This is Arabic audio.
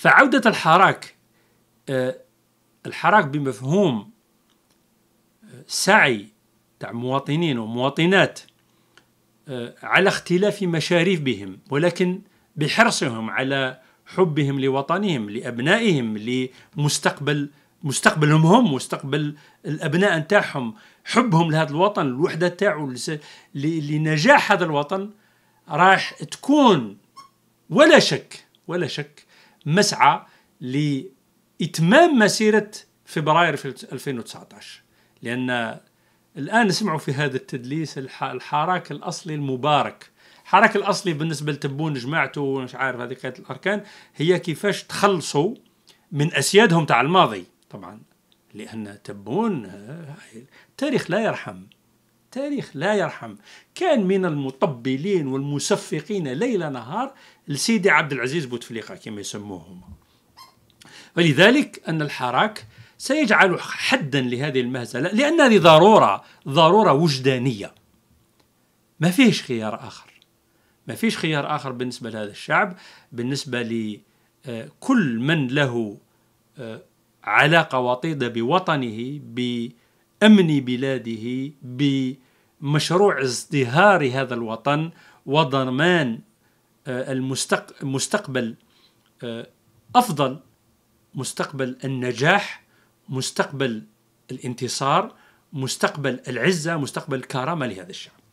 فعودة الحراك آه، الحراك بمفهوم آه، سعي تاع مواطنين ومواطنات آه، على اختلاف مشاريفهم ولكن بحرصهم على حبهم لوطنهم لأبنائهم لمستقبل مستقبلهم هم مستقبل الأبناء نتاعهم حبهم لهذا الوطن الوحدة تاعو لنجاح هذا الوطن راح تكون ولا شك ولا شك مسعى لإتمام مسيرة فبراير في 2019 لأن الآن نسمع في هذا التدليس الحراك الأصلي المبارك الحراك الأصلي بالنسبة لتبون جماعته ومش عارف هذه قيادة الأركان هي كيفاش تخلصوا من أسيادهم تاع الماضي طبعا لأن تبون التاريخ آه، لا يرحم التاريخ لا يرحم كان من المطبلين والمسفقين ليل نهار لسيدي عبد العزيز بوتفليقه كما يسموهم فلذلك أن الحراك سيجعل حدا لهذه المهزلة لأن هذه ضرورة ضرورة وجدانية ما فيش خيار آخر ما فيش خيار آخر بالنسبة لهذا الشعب بالنسبة لكل آه، من له آه، علاقة وطيدة بوطنه ب امن بلاده بمشروع ازدهار هذا الوطن وضمان آه، المستقبل آه، افضل مستقبل النجاح مستقبل الانتصار مستقبل العزه مستقبل الكرامه لهذا الشعب